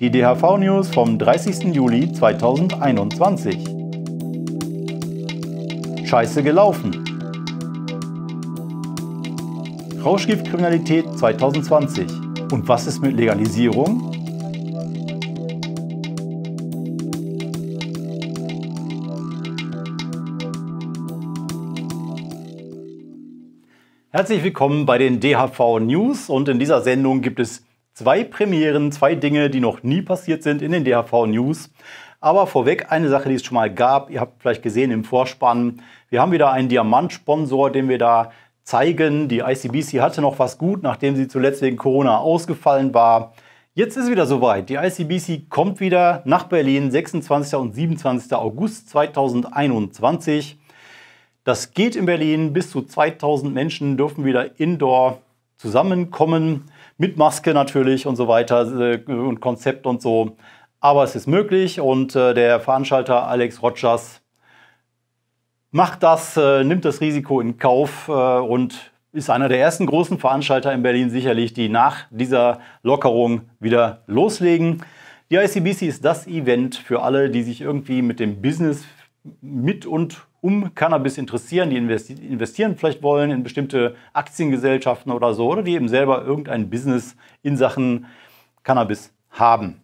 Die DHV-News vom 30. Juli 2021. Scheiße gelaufen. Rauschgiftkriminalität 2020. Und was ist mit Legalisierung? Herzlich willkommen bei den DHV News und in dieser Sendung gibt es zwei Premieren, zwei Dinge, die noch nie passiert sind in den DHV News. Aber vorweg eine Sache, die es schon mal gab. Ihr habt vielleicht gesehen im Vorspann, wir haben wieder einen Diamant-Sponsor, den wir da zeigen. Die ICBC hatte noch was gut, nachdem sie zuletzt wegen Corona ausgefallen war. Jetzt ist es wieder soweit. Die ICBC kommt wieder nach Berlin, 26. und 27. August 2021. Das geht in Berlin. Bis zu 2000 Menschen dürfen wieder indoor zusammenkommen. Mit Maske natürlich und so weiter äh, und Konzept und so. Aber es ist möglich und äh, der Veranstalter Alex Rogers macht das, äh, nimmt das Risiko in Kauf und ist einer der ersten großen Veranstalter in Berlin sicherlich, die nach dieser Lockerung wieder loslegen. Die ICBC ist das Event für alle, die sich irgendwie mit dem Business mit und um Cannabis interessieren, die investieren vielleicht wollen in bestimmte Aktiengesellschaften oder so, oder die eben selber irgendein Business in Sachen Cannabis haben.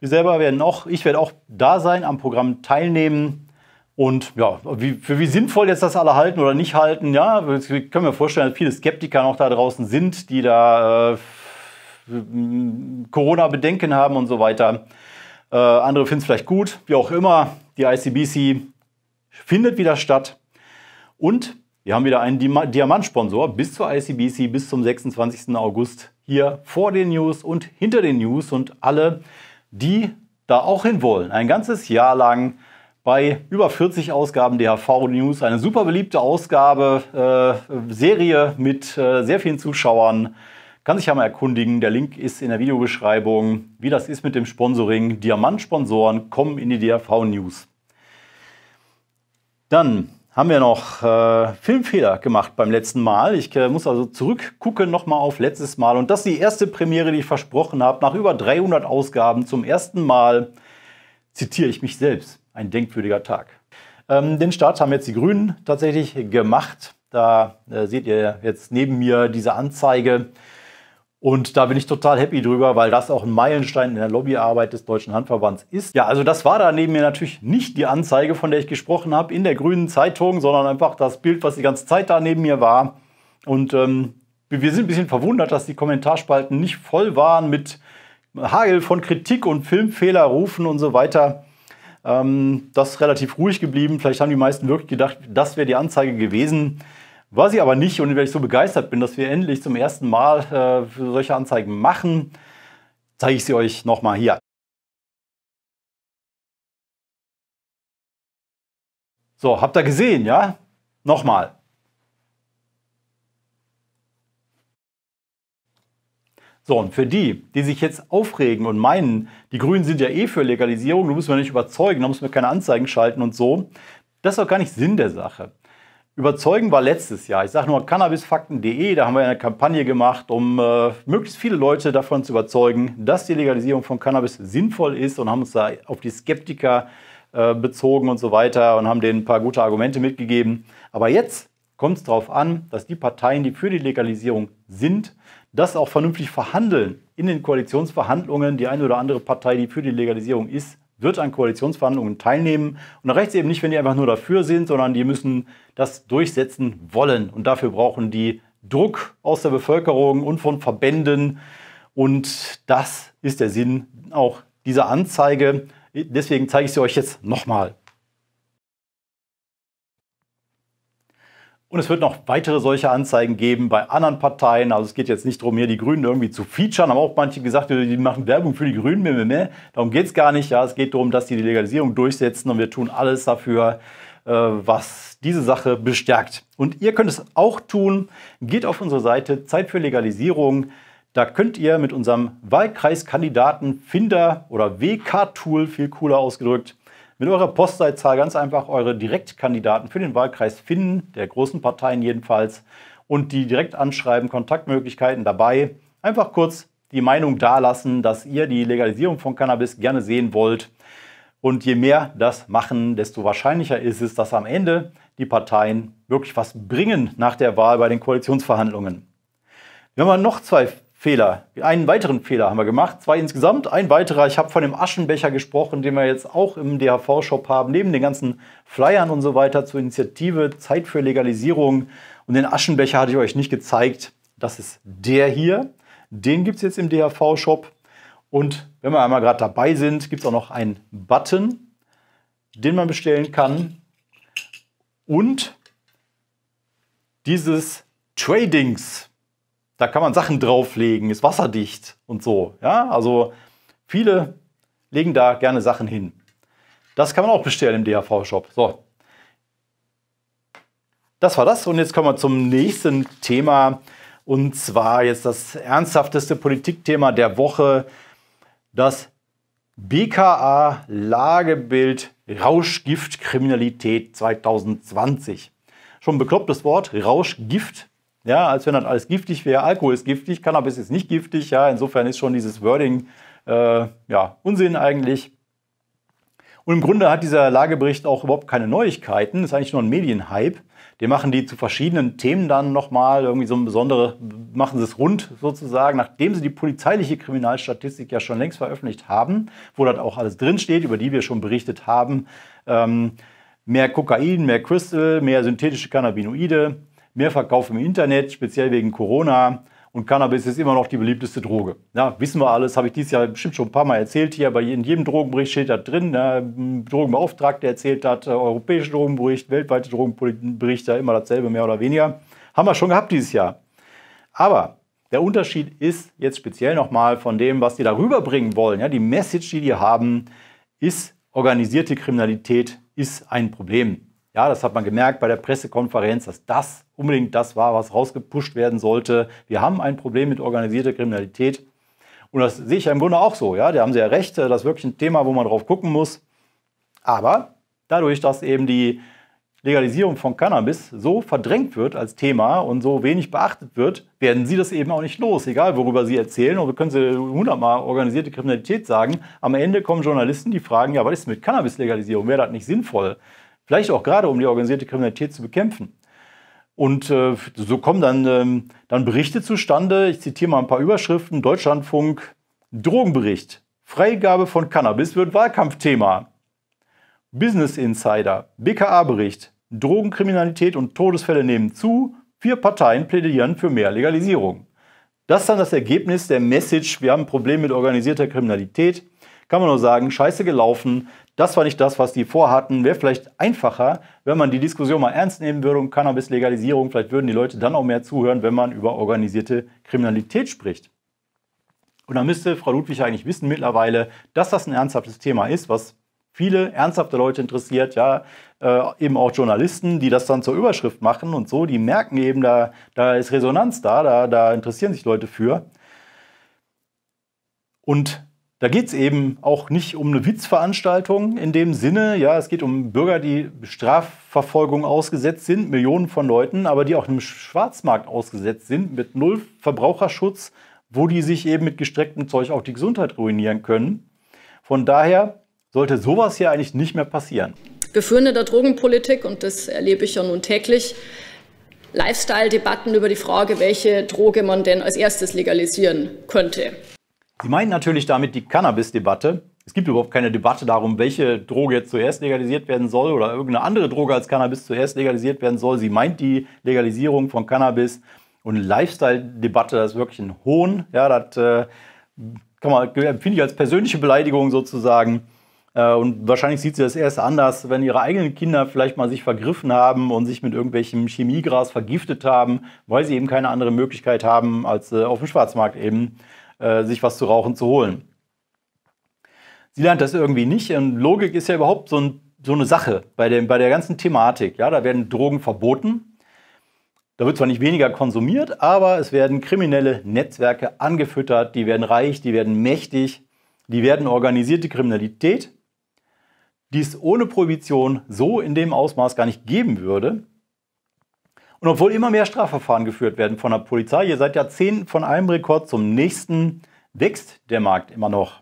Wir selber werden auch, ich werde auch da sein, am Programm teilnehmen. Und ja, wie, für wie sinnvoll jetzt das alle halten oder nicht halten, ja, wir können mir vorstellen, dass viele Skeptiker noch da draußen sind, die da äh, Corona-Bedenken haben und so weiter. Äh, andere finden es vielleicht gut, wie auch immer. Die ICBC findet wieder statt. Und wir haben wieder einen Diamantsponsor bis zur ICBC, bis zum 26. August hier vor den News und hinter den News und alle, die da auch hin wollen. Ein ganzes Jahr lang bei über 40 Ausgaben DHV News, eine super beliebte Ausgabe, äh, Serie mit äh, sehr vielen Zuschauern. Kann sich ja mal erkundigen. Der Link ist in der Videobeschreibung. Wie das ist mit dem Sponsoring. Diamantsponsoren kommen in die DHV News. Dann haben wir noch äh, Filmfehler gemacht beim letzten Mal. Ich äh, muss also zurückgucken nochmal auf letztes Mal. Und das ist die erste Premiere, die ich versprochen habe. Nach über 300 Ausgaben zum ersten Mal zitiere ich mich selbst. Ein denkwürdiger Tag. Ähm, den Start haben jetzt die Grünen tatsächlich gemacht. Da äh, seht ihr jetzt neben mir diese Anzeige. Und da bin ich total happy drüber, weil das auch ein Meilenstein in der Lobbyarbeit des Deutschen Handverbands ist. Ja, also das war da neben mir natürlich nicht die Anzeige, von der ich gesprochen habe in der grünen Zeitung, sondern einfach das Bild, was die ganze Zeit da neben mir war. Und ähm, wir sind ein bisschen verwundert, dass die Kommentarspalten nicht voll waren mit Hagel von Kritik und Filmfehlerrufen und so weiter. Ähm, das ist relativ ruhig geblieben. Vielleicht haben die meisten wirklich gedacht, das wäre die Anzeige gewesen. Was ich aber nicht und weil ich so begeistert bin, dass wir endlich zum ersten Mal äh, solche Anzeigen machen, zeige ich sie euch nochmal hier. So, habt ihr gesehen, ja? Nochmal. So, und für die, die sich jetzt aufregen und meinen, die Grünen sind ja eh für Legalisierung, da müssen wir nicht überzeugen, da müssen wir keine Anzeigen schalten und so, das ist doch gar nicht Sinn der Sache. Überzeugen war letztes Jahr. Ich sage nur cannabisfakten.de, da haben wir eine Kampagne gemacht, um äh, möglichst viele Leute davon zu überzeugen, dass die Legalisierung von Cannabis sinnvoll ist und haben uns da auf die Skeptiker äh, bezogen und so weiter und haben denen ein paar gute Argumente mitgegeben. Aber jetzt kommt es darauf an, dass die Parteien, die für die Legalisierung sind, das auch vernünftig verhandeln. In den Koalitionsverhandlungen, die eine oder andere Partei, die für die Legalisierung ist, wird an Koalitionsverhandlungen teilnehmen. Und da reicht es eben nicht, wenn die einfach nur dafür sind, sondern die müssen das durchsetzen wollen. Und dafür brauchen die Druck aus der Bevölkerung und von Verbänden. Und das ist der Sinn auch dieser Anzeige. Deswegen zeige ich sie euch jetzt nochmal. Und es wird noch weitere solche Anzeigen geben bei anderen Parteien. Also es geht jetzt nicht darum, hier die Grünen irgendwie zu featuren. Haben auch manche gesagt, die machen Werbung für die Grünen. Mehr, mehr, mehr. Darum geht es gar nicht. Ja, es geht darum, dass die die Legalisierung durchsetzen und wir tun alles dafür, äh, was diese Sache bestärkt. Und ihr könnt es auch tun. Geht auf unsere Seite Zeit für Legalisierung. Da könnt ihr mit unserem Wahlkreiskandidaten Finder oder WK-Tool, viel cooler ausgedrückt, mit eurer Postleitzahl ganz einfach eure Direktkandidaten für den Wahlkreis finden, der großen Parteien jedenfalls, und die direkt anschreiben, Kontaktmöglichkeiten dabei. Einfach kurz die Meinung dalassen, dass ihr die Legalisierung von Cannabis gerne sehen wollt. Und je mehr das machen, desto wahrscheinlicher ist es, dass am Ende die Parteien wirklich was bringen nach der Wahl bei den Koalitionsverhandlungen. Wir haben noch zwei Fehler. Einen weiteren Fehler haben wir gemacht, zwei insgesamt, ein weiterer. Ich habe von dem Aschenbecher gesprochen, den wir jetzt auch im DHV-Shop haben, neben den ganzen Flyern und so weiter zur Initiative Zeit für Legalisierung. Und den Aschenbecher hatte ich euch nicht gezeigt. Das ist der hier. Den gibt es jetzt im DHV-Shop. Und wenn wir einmal gerade dabei sind, gibt es auch noch einen Button, den man bestellen kann. Und dieses Tradings. Da kann man Sachen drauflegen, ist wasserdicht und so. Ja, also viele legen da gerne Sachen hin. Das kann man auch bestellen im DHV-Shop. So. Das war das und jetzt kommen wir zum nächsten Thema und zwar jetzt das ernsthafteste Politikthema der Woche, das BKA Lagebild Rauschgiftkriminalität 2020. Schon ein beklopptes Wort, Rauschgift. Ja, als wenn das alles giftig wäre. Alkohol ist giftig, Cannabis ist nicht giftig. Ja, insofern ist schon dieses Wording äh, ja, Unsinn eigentlich. Und im Grunde hat dieser Lagebericht auch überhaupt keine Neuigkeiten. Das ist eigentlich nur ein Medienhype. Den machen die zu verschiedenen Themen dann nochmal irgendwie so ein besondere, machen sie es rund sozusagen, nachdem sie die polizeiliche Kriminalstatistik ja schon längst veröffentlicht haben, wo das auch alles drinsteht, über die wir schon berichtet haben. Ähm, mehr Kokain, mehr Crystal, mehr synthetische Cannabinoide mehr Verkauf im Internet, speziell wegen Corona. Und Cannabis ist immer noch die beliebteste Droge. Ja, wissen wir alles, habe ich dieses Jahr bestimmt schon ein paar Mal erzählt hier, aber in jedem Drogenbericht steht das drin. Ne? Drogenbeauftragte erzählt hat, äh, europäische Drogenbericht, weltweite Drogenberichte, immer dasselbe, mehr oder weniger. Haben wir schon gehabt dieses Jahr. Aber der Unterschied ist jetzt speziell nochmal von dem, was die da rüberbringen wollen. Ja, die Message, die die haben, ist, organisierte Kriminalität ist ein Problem. Ja, das hat man gemerkt bei der Pressekonferenz, dass das unbedingt das war, was rausgepusht werden sollte. Wir haben ein Problem mit organisierter Kriminalität. Und das sehe ich ja im Grunde auch so. Ja, da haben Sie ja recht, das ist wirklich ein Thema, wo man drauf gucken muss. Aber dadurch, dass eben die Legalisierung von Cannabis so verdrängt wird als Thema und so wenig beachtet wird, werden sie das eben auch nicht los, egal worüber sie erzählen. Und wir können sie hundertmal organisierte Kriminalität sagen. Am Ende kommen Journalisten, die fragen, ja, was ist mit Cannabis-Legalisierung? Wäre das nicht sinnvoll? Vielleicht auch gerade, um die organisierte Kriminalität zu bekämpfen. Und äh, so kommen dann, ähm, dann Berichte zustande. Ich zitiere mal ein paar Überschriften. Deutschlandfunk, Drogenbericht. Freigabe von Cannabis wird Wahlkampfthema. Business Insider, BKA-Bericht. Drogenkriminalität und Todesfälle nehmen zu. Vier Parteien plädieren für mehr Legalisierung. Das ist dann das Ergebnis der Message, wir haben ein Problem mit organisierter Kriminalität. Kann man nur sagen, scheiße gelaufen. Das war nicht das, was die vorhatten. Wäre vielleicht einfacher, wenn man die Diskussion mal ernst nehmen würde um Cannabis-Legalisierung. Vielleicht würden die Leute dann auch mehr zuhören, wenn man über organisierte Kriminalität spricht. Und da müsste Frau Ludwig eigentlich wissen mittlerweile, dass das ein ernsthaftes Thema ist, was viele ernsthafte Leute interessiert, ja, äh, eben auch Journalisten, die das dann zur Überschrift machen und so, die merken eben, da, da ist Resonanz da, da, da interessieren sich Leute für. Und da geht es eben auch nicht um eine Witzveranstaltung in dem Sinne. Ja, es geht um Bürger, die Strafverfolgung ausgesetzt sind, Millionen von Leuten, aber die auch einem Schwarzmarkt ausgesetzt sind mit null Verbraucherschutz, wo die sich eben mit gestrecktem Zeug auch die Gesundheit ruinieren können. Von daher sollte sowas hier eigentlich nicht mehr passieren. Wir führen in der Drogenpolitik, und das erlebe ich ja nun täglich, Lifestyle-Debatten über die Frage, welche Droge man denn als erstes legalisieren könnte. Sie meinen natürlich damit die Cannabis-Debatte. Es gibt überhaupt keine Debatte darum, welche Droge jetzt zuerst legalisiert werden soll oder irgendeine andere Droge als Cannabis zuerst legalisiert werden soll. Sie meint die Legalisierung von Cannabis und Lifestyle-Debatte, das ist wirklich ein Hohn. Ja, das äh, kann man, empfinde ich als persönliche Beleidigung sozusagen. Äh, und wahrscheinlich sieht sie das erst anders, wenn ihre eigenen Kinder vielleicht mal sich vergriffen haben und sich mit irgendwelchem Chemiegras vergiftet haben, weil sie eben keine andere Möglichkeit haben, als äh, auf dem Schwarzmarkt eben äh, sich was zu rauchen zu holen. Sie lernt das irgendwie nicht. Und Logik ist ja überhaupt so, ein, so eine Sache bei, dem, bei der ganzen Thematik. Ja, da werden Drogen verboten. Da wird zwar nicht weniger konsumiert, aber es werden kriminelle Netzwerke angefüttert, die werden reich, die werden mächtig, die werden organisierte Kriminalität, die es ohne Prohibition so in dem Ausmaß gar nicht geben würde. Und obwohl immer mehr Strafverfahren geführt werden von der Polizei, ihr seit Jahrzehnten von einem Rekord zum nächsten, wächst der Markt immer noch.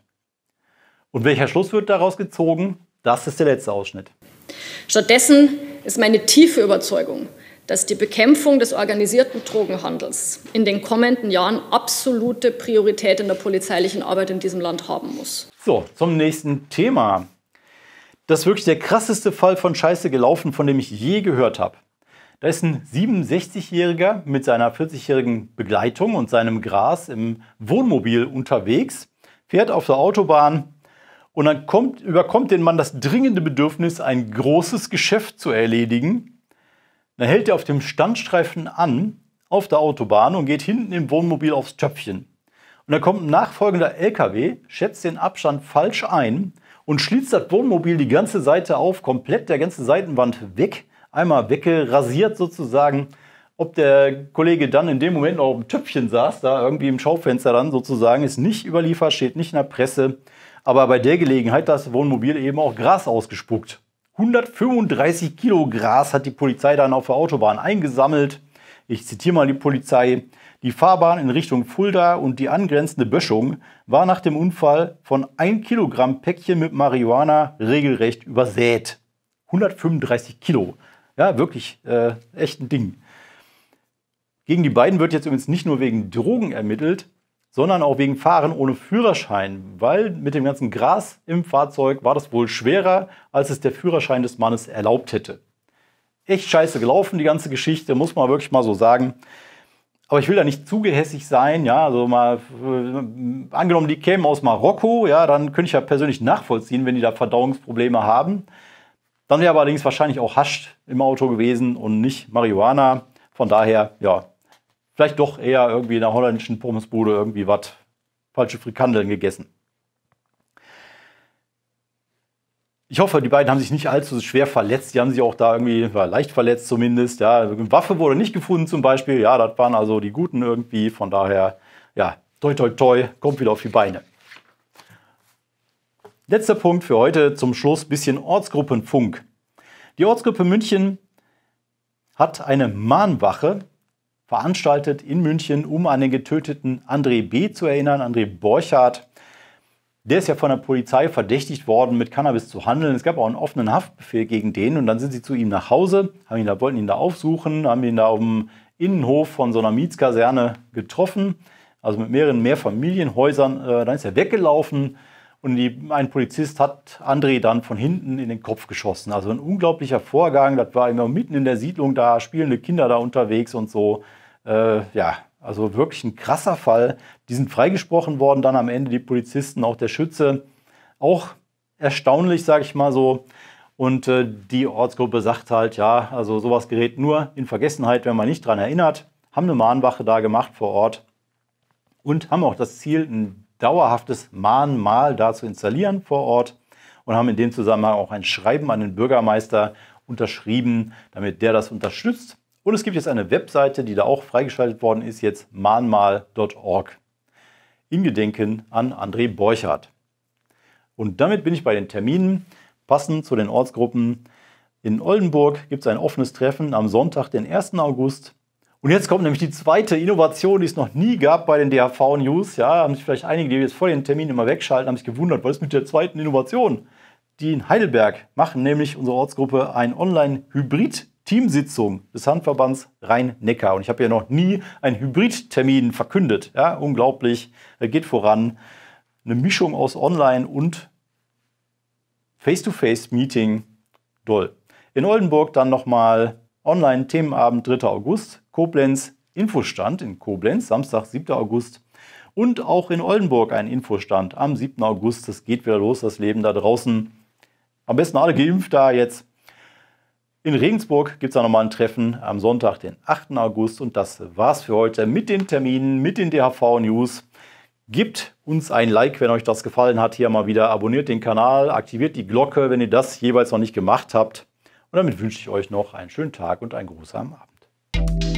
Und welcher Schluss wird daraus gezogen? Das ist der letzte Ausschnitt. Stattdessen ist meine tiefe Überzeugung, dass die Bekämpfung des organisierten Drogenhandels in den kommenden Jahren absolute Priorität in der polizeilichen Arbeit in diesem Land haben muss. So, zum nächsten Thema. Das ist wirklich der krasseste Fall von Scheiße gelaufen, von dem ich je gehört habe. Da ist ein 67-Jähriger mit seiner 40-jährigen Begleitung und seinem Gras im Wohnmobil unterwegs, fährt auf der Autobahn und dann kommt, überkommt den Mann das dringende Bedürfnis, ein großes Geschäft zu erledigen. Dann hält er auf dem Standstreifen an auf der Autobahn und geht hinten im Wohnmobil aufs Töpfchen. Und dann kommt ein nachfolgender LKW, schätzt den Abstand falsch ein und schließt das Wohnmobil die ganze Seite auf, komplett der ganze Seitenwand weg einmal weggerasiert sozusagen. Ob der Kollege dann in dem Moment noch auf dem Töpfchen saß, da irgendwie im Schaufenster dann sozusagen, ist nicht überliefert, steht nicht in der Presse. Aber bei der Gelegenheit hat das Wohnmobil eben auch Gras ausgespuckt. 135 Kilo Gras hat die Polizei dann auf der Autobahn eingesammelt. Ich zitiere mal die Polizei. Die Fahrbahn in Richtung Fulda und die angrenzende Böschung war nach dem Unfall von 1 Kilogramm Päckchen mit Marihuana regelrecht übersät. 135 Kilo. Ja, wirklich äh, echt ein Ding. Gegen die beiden wird jetzt übrigens nicht nur wegen Drogen ermittelt, sondern auch wegen Fahren ohne Führerschein, weil mit dem ganzen Gras im Fahrzeug war das wohl schwerer, als es der Führerschein des Mannes erlaubt hätte. Echt scheiße gelaufen, die ganze Geschichte, muss man wirklich mal so sagen. Aber ich will da nicht zu gehässig sein, ja, also mal äh, angenommen, die kämen aus Marokko, ja, dann könnte ich ja persönlich nachvollziehen, wenn die da Verdauungsprobleme haben. Dann wäre allerdings wahrscheinlich auch Hasch im Auto gewesen und nicht Marihuana. Von daher, ja, vielleicht doch eher irgendwie in der holländischen Pommesbude irgendwie was falsche Frikandeln gegessen. Ich hoffe, die beiden haben sich nicht allzu schwer verletzt. Die haben sich auch da irgendwie leicht verletzt zumindest. Ja, also Waffe wurde nicht gefunden zum Beispiel. Ja, das waren also die Guten irgendwie. Von daher, ja, toi, toi, toi, kommt wieder auf die Beine. Letzter Punkt für heute zum Schluss bisschen Ortsgruppenfunk. Die Ortsgruppe München hat eine Mahnwache veranstaltet in München, um an den getöteten André B. zu erinnern, André Borchardt. Der ist ja von der Polizei verdächtigt worden, mit Cannabis zu handeln. Es gab auch einen offenen Haftbefehl gegen den und dann sind sie zu ihm nach Hause, haben ihn da, wollten ihn da aufsuchen, haben ihn da auf dem Innenhof von so einer Mietskaserne getroffen, also mit mehreren Mehrfamilienhäusern. Äh, dann ist er weggelaufen, und die, ein Polizist hat André dann von hinten in den Kopf geschossen. Also ein unglaublicher Vorgang. Das war immer mitten in der Siedlung da, spielende Kinder da unterwegs und so. Äh, ja, also wirklich ein krasser Fall. Die sind freigesprochen worden, dann am Ende die Polizisten, auch der Schütze. Auch erstaunlich, sage ich mal so. Und äh, die Ortsgruppe sagt halt, ja, also sowas gerät nur in Vergessenheit, wenn man nicht dran erinnert. Haben eine Mahnwache da gemacht vor Ort und haben auch das Ziel, ein dauerhaftes Mahnmal da zu installieren vor Ort und haben in dem Zusammenhang auch ein Schreiben an den Bürgermeister unterschrieben, damit der das unterstützt. Und es gibt jetzt eine Webseite, die da auch freigeschaltet worden ist, jetzt mahnmal.org. In Gedenken an André Borchardt. Und damit bin ich bei den Terminen. Passend zu den Ortsgruppen. In Oldenburg gibt es ein offenes Treffen am Sonntag, den 1. August und jetzt kommt nämlich die zweite Innovation, die es noch nie gab bei den DHV-News. Ja, haben sich vielleicht einige, die jetzt vor den Termin immer wegschalten, haben sich gewundert, was ist mit der zweiten Innovation? Die in Heidelberg machen nämlich unsere Ortsgruppe ein Online-Hybrid- Teamsitzung des Handverbands Rhein-Neckar. Und ich habe ja noch nie einen Hybrid-Termin verkündet. Ja, unglaublich, geht voran. Eine Mischung aus Online und Face-to-Face-Meeting. Doll. In Oldenburg dann nochmal Online-Themenabend 3. August. Koblenz Infostand in Koblenz, Samstag, 7. August. Und auch in Oldenburg ein Infostand am 7. August. Es geht wieder los, das Leben da draußen. Am besten alle geimpft da jetzt. In Regensburg gibt es da nochmal ein Treffen am Sonntag, den 8. August. Und das war's für heute mit den Terminen, mit den DHV-News. Gebt uns ein Like, wenn euch das gefallen hat, hier mal wieder. Abonniert den Kanal, aktiviert die Glocke, wenn ihr das jeweils noch nicht gemacht habt. Und damit wünsche ich euch noch einen schönen Tag und einen geruhsamen Abend.